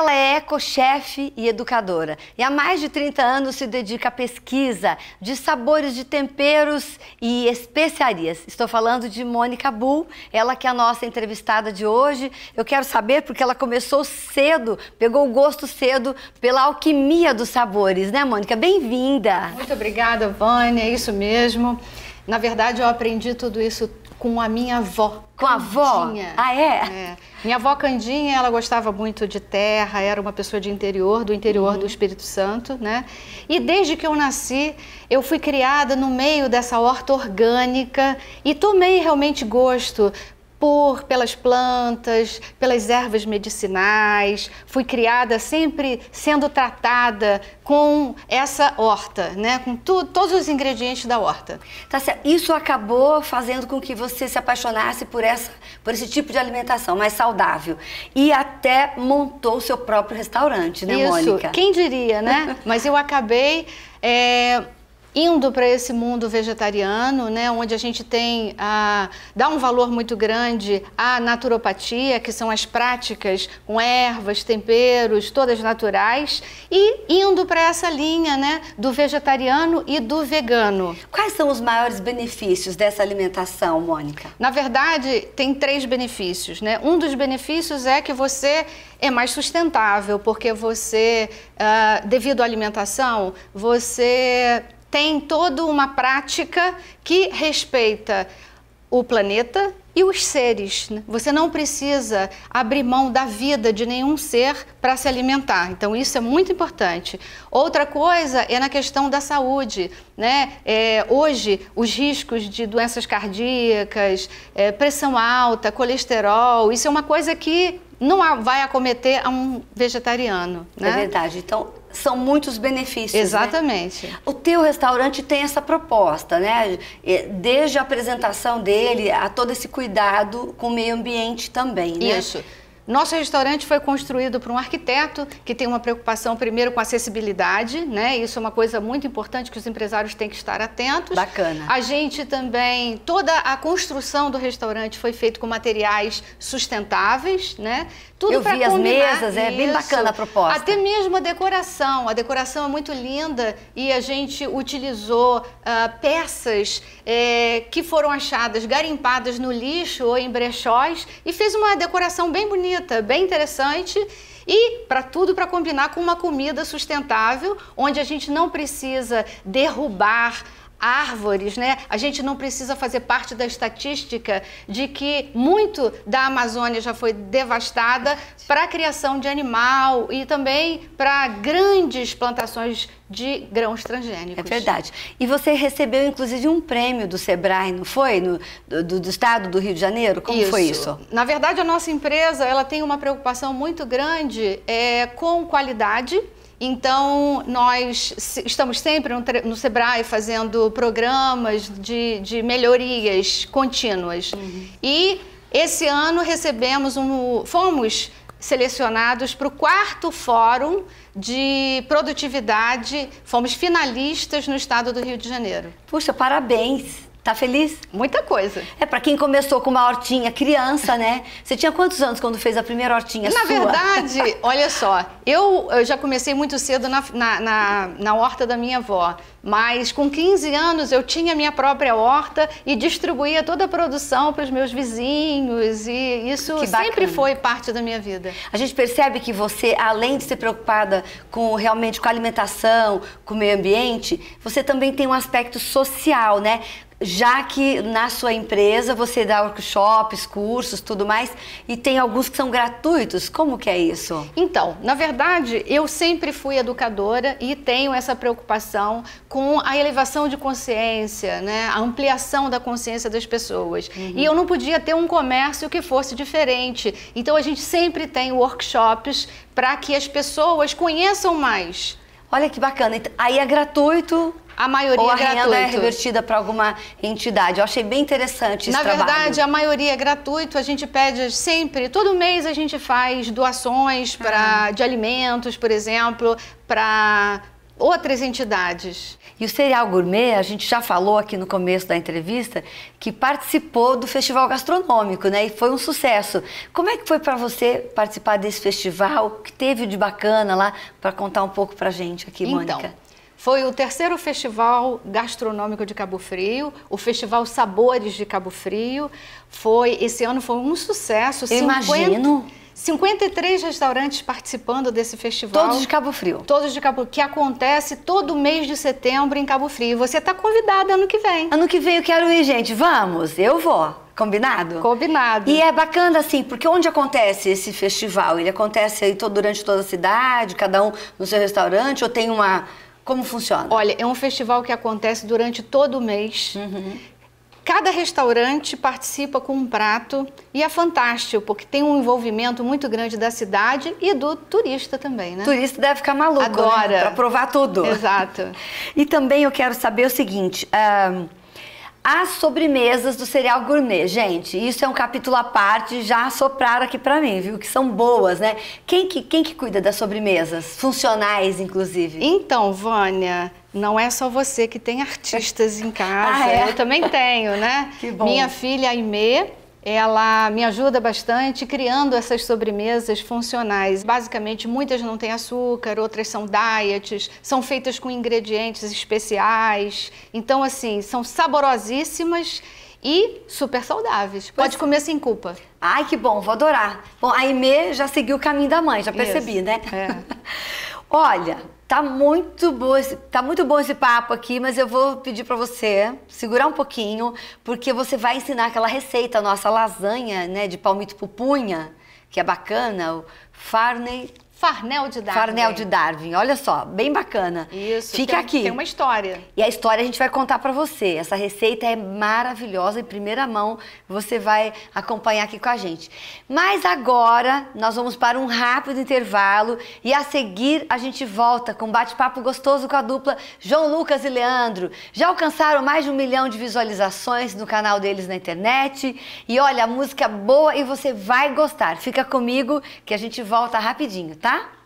Ela é ecochefe e educadora e há mais de 30 anos se dedica à pesquisa de sabores de temperos e especiarias. Estou falando de Mônica Bull, ela que é a nossa entrevistada de hoje. Eu quero saber porque ela começou cedo, pegou o gosto cedo pela alquimia dos sabores, né, Mônica? Bem-vinda. Muito obrigada, Vânia, é isso mesmo. Na verdade, eu aprendi tudo isso com a minha avó. Com a avó? Ah, é? é? Minha avó Candinha, ela gostava muito de terra, era uma pessoa de interior, do interior uhum. do Espírito Santo, né? E desde que eu nasci, eu fui criada no meio dessa horta orgânica e tomei realmente gosto por pelas plantas, pelas ervas medicinais. Fui criada sempre sendo tratada com essa horta, né? Com tu, todos os ingredientes da horta. Tá Isso acabou fazendo com que você se apaixonasse por essa, por esse tipo de alimentação mais saudável e até montou o seu próprio restaurante, né, Isso. Mônica? Quem diria, né? Mas eu acabei é indo para esse mundo vegetariano, né, onde a gente tem a, ah, dá um valor muito grande à naturopatia, que são as práticas com ervas, temperos, todas naturais, e indo para essa linha, né, do vegetariano e do vegano. Quais são os maiores benefícios dessa alimentação, Mônica? Na verdade, tem três benefícios, né? Um dos benefícios é que você é mais sustentável, porque você, uh, devido à alimentação, você tem toda uma prática que respeita o planeta e os seres. Né? Você não precisa abrir mão da vida de nenhum ser para se alimentar. Então, isso é muito importante. Outra coisa é na questão da saúde. Né? É, hoje, os riscos de doenças cardíacas, é, pressão alta, colesterol, isso é uma coisa que não vai acometer a um vegetariano. Né? É verdade. Então, são muitos benefícios. Né? Exatamente. Né? O teu restaurante tem essa proposta, né? Desde a apresentação dele, a todo esse cuidado com o meio ambiente também, né? Isso. Nosso restaurante foi construído por um arquiteto que tem uma preocupação primeiro com acessibilidade, né? Isso é uma coisa muito importante que os empresários têm que estar atentos. Bacana. A gente também toda a construção do restaurante foi feita com materiais sustentáveis, né? Tudo Eu vi as mesas, é bem bacana a proposta. Até mesmo a decoração, a decoração é muito linda e a gente utilizou uh, peças eh, que foram achadas garimpadas no lixo ou em brechós e fez uma decoração bem bonita bonita, bem interessante e para tudo para combinar com uma comida sustentável, onde a gente não precisa derrubar árvores, né? A gente não precisa fazer parte da estatística de que muito da Amazônia já foi devastada para a criação de animal e também para grandes plantações de grãos transgênicos. É verdade. E você recebeu, inclusive, um prêmio do Sebrae, não foi? No, do, do estado do Rio de Janeiro? Como isso. foi isso? Na verdade, a nossa empresa ela tem uma preocupação muito grande é, com qualidade então, nós estamos sempre no SEBRAE fazendo programas de, de melhorias contínuas. Uhum. E esse ano recebemos um. fomos selecionados para o quarto fórum de produtividade, fomos finalistas no estado do Rio de Janeiro. Puxa, parabéns! Tá feliz? Muita coisa. É, para quem começou com uma hortinha criança, né? Você tinha quantos anos quando fez a primeira hortinha na sua? Na verdade, olha só, eu, eu, já comecei muito cedo na, na, na, na horta da minha avó. Mas com 15 anos eu tinha minha própria horta e distribuía toda a produção para os meus vizinhos e isso sempre foi parte da minha vida. A gente percebe que você, além de ser preocupada com realmente com a alimentação, com o meio ambiente, você também tem um aspecto social, né? já que na sua empresa você dá workshops, cursos, tudo mais, e tem alguns que são gratuitos. Como que é isso? Então, na verdade, eu sempre fui educadora e tenho essa preocupação com a elevação de consciência, né? A ampliação da consciência das pessoas. Uhum. E eu não podia ter um comércio que fosse diferente. Então a gente sempre tem workshops para que as pessoas conheçam mais. Olha que bacana. Aí é gratuito a maioria Ou a é gratuito. renda é revertida para alguma entidade. Eu achei bem interessante esse Na trabalho. Na verdade, a maioria é gratuito. A gente pede sempre, todo mês a gente faz doações para ah. de alimentos, por exemplo, para outras entidades. E o Cereal Gourmet, a gente já falou aqui no começo da entrevista, que participou do festival gastronômico, né? E foi um sucesso. Como é que foi para você participar desse festival? O que teve de bacana lá para contar um pouco pra gente aqui, então, Mônica? Foi o terceiro festival gastronômico de Cabo Frio, o Festival Sabores de Cabo Frio. Foi esse ano foi um sucesso. Eu 50, imagino. 53 restaurantes participando desse festival. Todos de Cabo Frio. Todos de Cabo que acontece todo mês de setembro em Cabo Frio. Você está convidada ano que vem. Ano que vem eu quero ir, gente. Vamos, eu vou. Combinado? Combinado. E é bacana, assim, porque onde acontece esse festival? Ele acontece aí todo, durante toda a cidade, cada um no seu restaurante, ou tem uma como funciona? Olha, é um festival que acontece durante todo o mês. Uhum. Cada restaurante participa com um prato e é fantástico, porque tem um envolvimento muito grande da cidade e do turista também, né? O turista deve ficar maluco, agora Né? provar tudo. Exato. e também eu quero saber o seguinte... Uh as sobremesas do cereal gourmet, gente, isso é um capítulo à parte, já sopraram aqui para mim, viu? Que são boas, né? Quem que, quem que cuida das sobremesas? Funcionais, inclusive. Então, Vânia, não é só você que tem artistas em ah, casa, ah, é? eu também tenho, né? Que bom. Minha filha Aimee, ela me ajuda bastante criando essas sobremesas funcionais. Basicamente, muitas não têm açúcar, outras são diets, são feitas com ingredientes especiais. Então, assim, são saborosíssimas e super saudáveis. Pode comer sem culpa. Ai, que bom, vou adorar. Bom, a Aimee já seguiu o caminho da mãe, já percebi, Isso. né? É. Olha, Tá muito, boa, tá muito bom esse papo aqui, mas eu vou pedir para você segurar um pouquinho, porque você vai ensinar aquela receita nossa lasanha, né, de palmito pupunha, que é bacana, o Farney Farnel de Darwin. Farnel de Darwin, olha só, bem bacana. Isso. Fica tem, aqui. Tem uma história. E a história a gente vai contar para você. Essa receita é maravilhosa, em primeira mão, você vai acompanhar aqui com a gente. Mas agora nós vamos para um rápido intervalo e a seguir a gente volta com bate-papo gostoso com a dupla João Lucas e Leandro. Já alcançaram mais de um milhão de visualizações no canal deles na internet. E olha, a música é boa e você vai gostar. Fica comigo que a gente volta rapidinho, tá? está